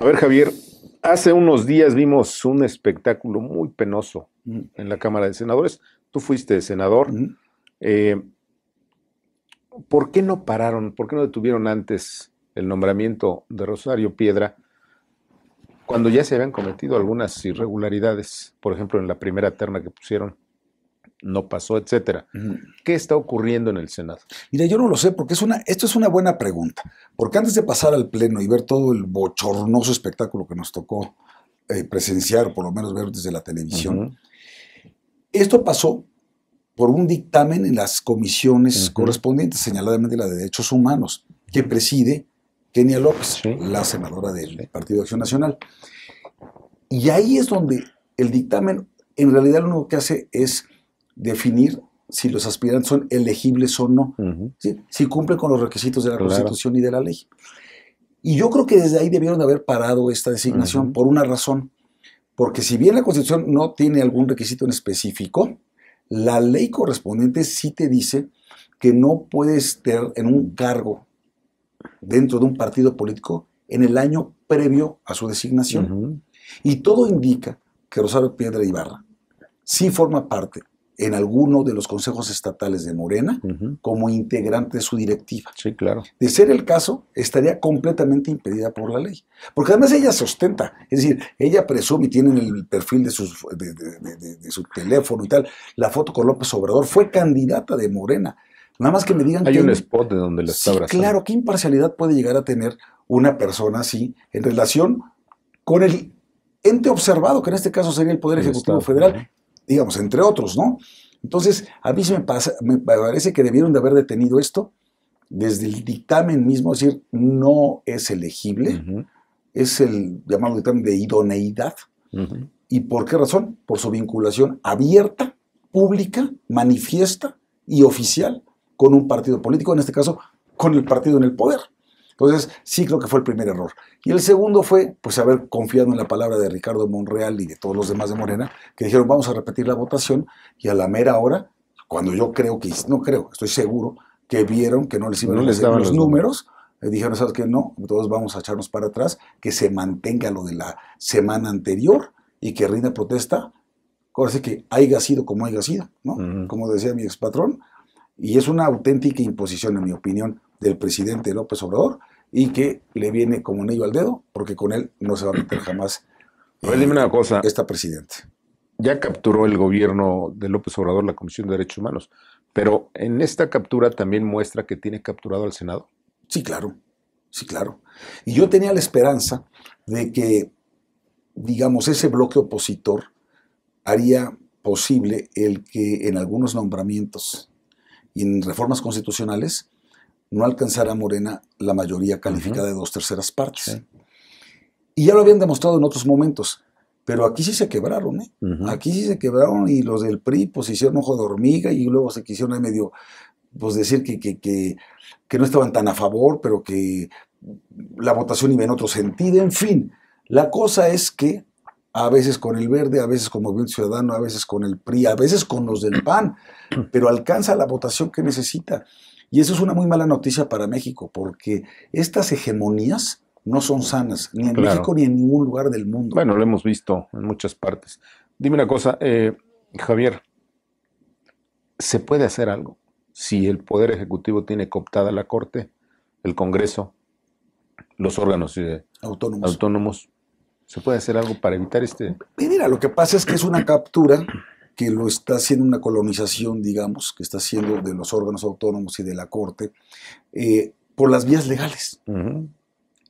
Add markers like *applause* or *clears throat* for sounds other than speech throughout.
A ver, Javier, hace unos días vimos un espectáculo muy penoso mm. en la Cámara de Senadores. Tú fuiste senador. Mm. Eh, ¿Por qué no pararon, por qué no detuvieron antes el nombramiento de Rosario Piedra cuando ya se habían cometido algunas irregularidades, por ejemplo, en la primera terna que pusieron? no pasó, etcétera. ¿Qué está ocurriendo en el Senado? Mira, yo no lo sé, porque es una, esto es una buena pregunta. Porque antes de pasar al Pleno y ver todo el bochornoso espectáculo que nos tocó eh, presenciar, presenciar, por lo menos ver desde la televisión, esto pasó por un dictamen en las comisiones correspondientes, señaladamente la de Derechos Humanos, que preside Kenia López, la senadora del Partido de Acción Nacional. Y ahí es donde el dictamen, en realidad lo único que hace es definir si los aspirantes son elegibles o no, si cumplen con los requisitos de la Constitución y de la ley. Y yo creo que desde ahí debieron haber parado esta designación por una razón, porque si bien la Constitución no tiene algún requisito en específico, la ley correspondiente sí te dice que no puedes estar en un cargo dentro de un partido político en el año previo a su designación. Y todo indica que Rosario Piedra Ibarra sí forma parte en alguno de los consejos estatales de Morena como integrante de su directiva. Sí, claro. De ser el caso, estaría completamente impedida por la ley. Porque además ella se ostenta, es decir, ella presume y tiene en el perfil de, sus, de, su teléfono y tal la foto con López Obrador, fue candidata de Morena. Nada más que me digan que... Hay un spot de donde la está Claro, ¿qué imparcialidad puede llegar a tener una persona así en relación con el ente observado, que en este caso sería el Poder Ejecutivo Federal, digamos, entre otros, ¿no? Entonces, a mí me, parece que debieron de haber detenido esto desde el dictamen mismo, es decir, no es elegible, es el llamado dictamen de idoneidad. ¿Y por qué razón? Por su vinculación abierta, pública, manifiesta y oficial con un partido político, en este caso con el partido en el poder. Entonces, sí creo que fue el primer error. Y el segundo fue, pues, haber confiado en la palabra de Ricardo Monreal y de todos los demás de Morena, que dijeron, vamos a repetir la votación, y a la mera hora, cuando yo creo que, no creo, estoy seguro, que vieron que no les iban a les los, números, eh, dijeron, ¿sabes qué? No, todos vamos a echarnos para atrás, que se mantenga lo de la semana anterior y que rinda protesta, cosa que haya sido como haya sido, ¿no? Como decía mi expatrón, y es una auténtica imposición, en mi opinión, del presidente López Obrador, y que le viene como ello al dedo, porque con él no se va a meter jamás. una cosa. Esta presidente. Ya capturó el gobierno de López Obrador la Comisión de Derechos Humanos, pero en esta captura también muestra que tiene capturado al Senado. Sí, claro, sí, claro. Y yo tenía la esperanza de que, digamos, ese bloque opositor haría posible el que en algunos nombramientos y en reformas constitucionales no alcanzará Morena la mayoría calificada de dos terceras partes. Y ya lo habían demostrado en otros momentos, pero aquí sí se quebraron, ¿eh? Aquí sí se quebraron y los del PRI pues hicieron ojo de hormiga y luego se quisieron ahí medio pues decir que, que, que, que no estaban tan a favor, pero que la votación iba en otro sentido, en fin. La cosa es que a veces con el verde, a veces con Movimiento Ciudadano, a veces con el PRI, a veces con los del PAN, *clears throat* pero alcanza la votación que necesita. Y eso es una muy mala noticia para México, porque estas hegemonías no son sanas, ni en México ni en ningún lugar del mundo. Bueno, lo hemos visto en muchas partes. Dime una cosa, eh, Javier, ¿se puede hacer algo si el Poder Ejecutivo tiene cooptada la Corte, el Congreso, los órganos eh, autónomos. autónomos. ¿Se puede hacer algo para evitar este...? Mira, lo que pasa es que es una captura que lo está haciendo una colonización, digamos, que está haciendo de los órganos autónomos y de la Corte, eh, por las vías legales.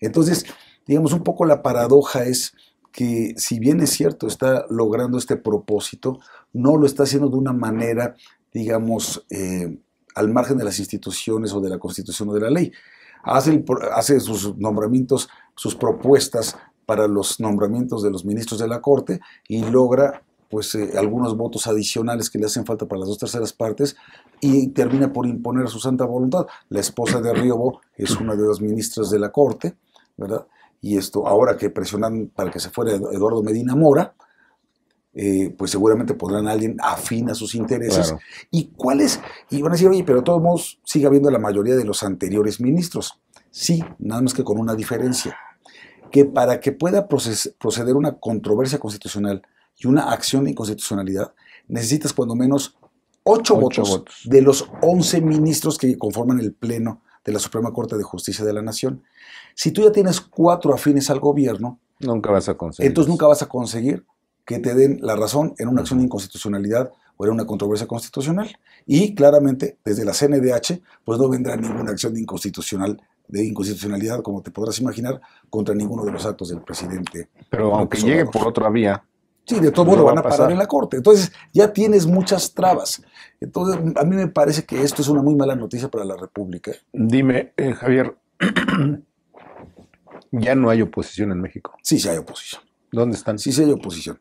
Entonces, digamos, un poco la paradoja es que si bien es cierto, está logrando este propósito, no lo está haciendo de una manera, digamos, eh, al margen de las instituciones o de la Constitución o de la ley. hace sus nombramientos, sus propuestas para los nombramientos de los ministros de la Corte y logra pues eh, algunos votos adicionales que le hacen falta para las dos terceras partes y termina por imponer su santa voluntad. La esposa de Riobo es una de las ministras de la corte, ¿verdad? Y esto, ahora que presionan para que se fuera Eduardo Medina Mora, eh, pues seguramente pondrán a alguien afín a sus intereses. ¿Y cuáles? Y van a decir, oye, pero de todos modos sigue habiendo la mayoría de los anteriores ministros. Sí, nada más que con una diferencia. Que para que pueda proceder una controversia constitucional, y una acción de inconstitucionalidad, necesitas cuando menos ocho, votos, de los 11 ministros que conforman el Pleno de la Suprema Corte de Justicia de la Nación. Si tú ya tienes cuatro afines al gobierno, nunca vas a conseguir. Entonces nunca vas a conseguir que te den la razón en una acción de inconstitucionalidad o en una controversia constitucional. Y claramente, desde la CNDH, pues no vendrá ninguna acción inconstitucional de inconstitucionalidad, como te podrás imaginar, contra ninguno de los actos del presidente. Pero aunque llegue por otra vía, Sí, de todo modo van a parar en la corte. Entonces, ya tienes muchas trabas. Entonces, a mí me parece que esto es una muy mala noticia para la República. Dime, eh, Javier, *clears throat* ya no hay oposición en México. Sí, sí hay oposición. ¿Dónde están? Sí, sí hay oposición.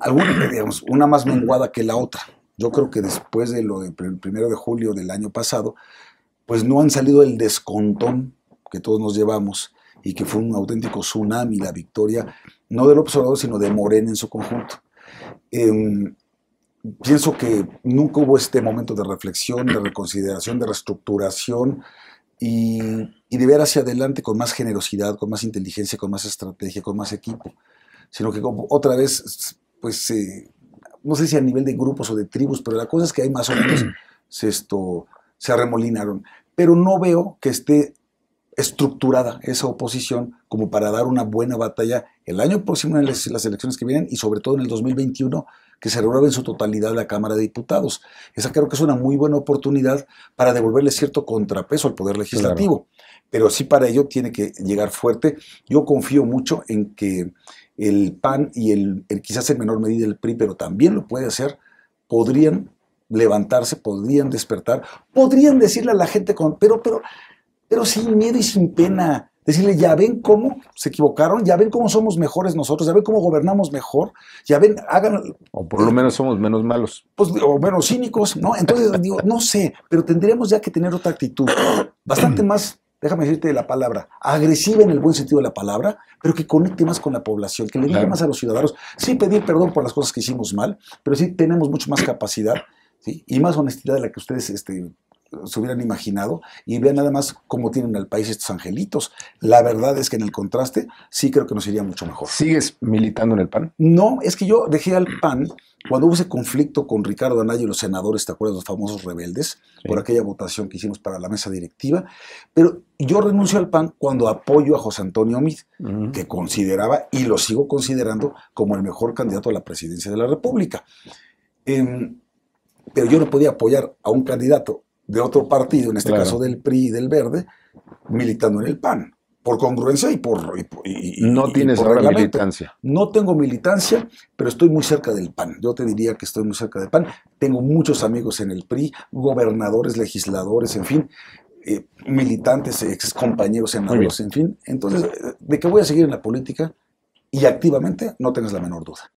alguna, *clears throat* digamos, una más menguada que la otra. Yo creo que después de lo del primero de julio del año pasado, pues no han salido el descontón que todos nos llevamos y que fue un auténtico tsunami la victoria, no del observador, sino de Morena en su conjunto. Em, pienso que nunca hubo este momento de reflexión, de reconsideración, de reestructuración y, y, de ver hacia adelante con más generosidad, con más inteligencia, con más estrategia, con más equipo, sino que otra vez, pues, eh, no sé si a nivel de grupos o de tribus, pero la cosa es que hay más o menos *clears throat* se, esto, se arremolinaron. Pero no veo que esté estructurada esa oposición como para dar una buena batalla el año próximo en las, elecciones que vienen y sobre todo en el 2021 que se renueve en su totalidad la Cámara de Diputados. Esa creo que es una muy buena oportunidad para devolverle cierto contrapeso al Poder Legislativo. Pero sí para ello tiene que llegar fuerte. Yo confío mucho en que el PAN y el, el, quizás en menor medida el PRI, pero también lo puede hacer, podrían levantarse, podrían despertar, podrían decirle a la gente, con, pero, pero pero sin miedo y sin pena. Decirle, ya ven cómo se equivocaron, ya ven cómo somos mejores nosotros, ya ven cómo gobernamos mejor, ya ven, hagan... O por lo menos somos menos malos. Pues, o menos cínicos, ¿no? Entonces digo, no sé, pero tendríamos ya que tener otra actitud, bastante más déjame decirte la palabra, agresiva en el buen sentido de la palabra, pero que conecte más con la población, que le diga más a los ciudadanos. Sí pedir perdón por las cosas que hicimos mal, pero sí tenemos mucho más capacidad ¿sí? y más honestidad de la que ustedes este, se hubieran imaginado y vean nada más cómo tienen al país estos angelitos. La verdad es que en el contraste sí creo que nos iría mucho mejor. ¿Sigues militando en el PAN? No, es que yo dejé al PAN cuando hubo ese conflicto con Ricardo Anaya y los senadores, ¿te acuerdas? Los famosos rebeldes, por aquella votación que hicimos para la mesa directiva. Pero yo renuncio al PAN cuando apoyo a José Antonio Mid, que consideraba y lo sigo considerando como el mejor candidato a la presidencia de la República. Em, pero yo no podía apoyar a un candidato de otro partido, en este caso del PRI y del Verde, militando en el PAN, por congruencia y por... Y, no tienes militancia. No tengo militancia, pero estoy muy cerca del PAN. Yo te diría que estoy muy cerca del PAN. Tengo muchos amigos en el PRI, gobernadores, legisladores, en fin. Eh, militantes, ex compañeros en fin. Entonces, eh, de que voy a seguir en la política y activamente, no tengas la menor duda.